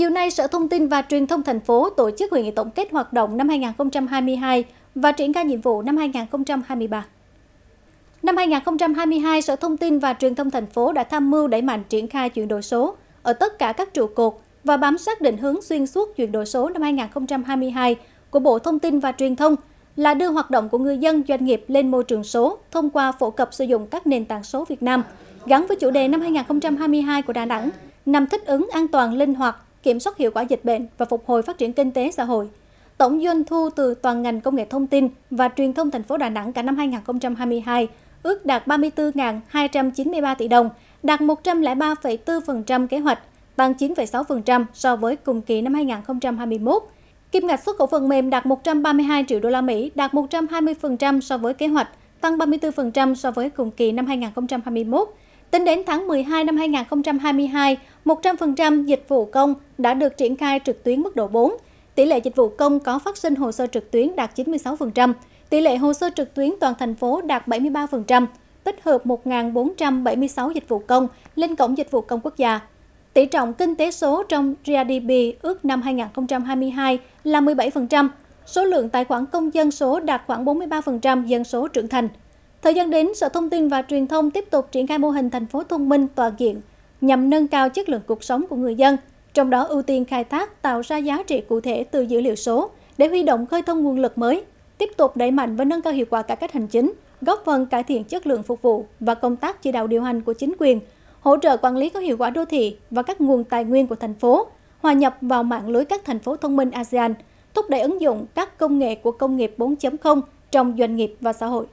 Chiều nay, Sở Thông tin và Truyền thông thành phố tổ chức hội nghị tổng kết hoạt động năm 2022 và triển khai nhiệm vụ năm 2023. Năm 2022, Sở Thông tin và Truyền thông thành phố đã tham mưu đẩy mạnh triển khai chuyển đổi số ở tất cả các trụ cột và bám sát định hướng xuyên suốt chuyển đổi số năm 2022 của Bộ Thông tin và Truyền thông là đưa hoạt động của người dân doanh nghiệp lên môi trường số thông qua phổ cập sử dụng các nền tảng số Việt Nam, gắn với chủ đề năm 2022 của Đà Nẵng, nằm thích ứng an toàn linh hoạt kiểm soát hiệu quả dịch bệnh và phục hồi phát triển kinh tế xã hội. Tổng doanh thu từ toàn ngành công nghệ thông tin và truyền thông thành phố Đà Nẵng cả năm 2022 ước đạt 34.293 tỷ đồng, đạt 103,4% kế hoạch, tăng 9,6% so với cùng kỳ năm 2021. Kim ngạch xuất khẩu phần mềm đạt 132 triệu đô la Mỹ, đạt 120% so với kế hoạch, tăng 34% so với cùng kỳ năm 2021. Tính đến tháng 12 năm 2022, 100% dịch vụ công đã được triển khai trực tuyến mức độ 4. Tỷ lệ dịch vụ công có phát sinh hồ sơ trực tuyến đạt 96%, tỷ lệ hồ sơ trực tuyến toàn thành phố đạt 73%, tích hợp 1.476 dịch vụ công lên Cổng Dịch vụ Công Quốc gia. Tỷ trọng kinh tế số trong GDP ước năm 2022 là 17%, số lượng tài khoản công dân số đạt khoảng 43% dân số trưởng thành. Thời gian đến, Sở Thông tin và Truyền thông tiếp tục triển khai mô hình thành phố thông minh toàn diện nhằm nâng cao chất lượng cuộc sống của người dân, trong đó ưu tiên khai thác tạo ra giá trị cụ thể từ dữ liệu số để huy động khơi thông nguồn lực mới, tiếp tục đẩy mạnh và nâng cao hiệu quả cải cách hành chính, góp phần cải thiện chất lượng phục vụ và công tác chỉ đạo điều hành của chính quyền, hỗ trợ quản lý có hiệu quả đô thị và các nguồn tài nguyên của thành phố, hòa nhập vào mạng lưới các thành phố thông minh ASEAN, thúc đẩy ứng dụng các công nghệ của công nghiệp 4.0 trong doanh nghiệp và xã hội.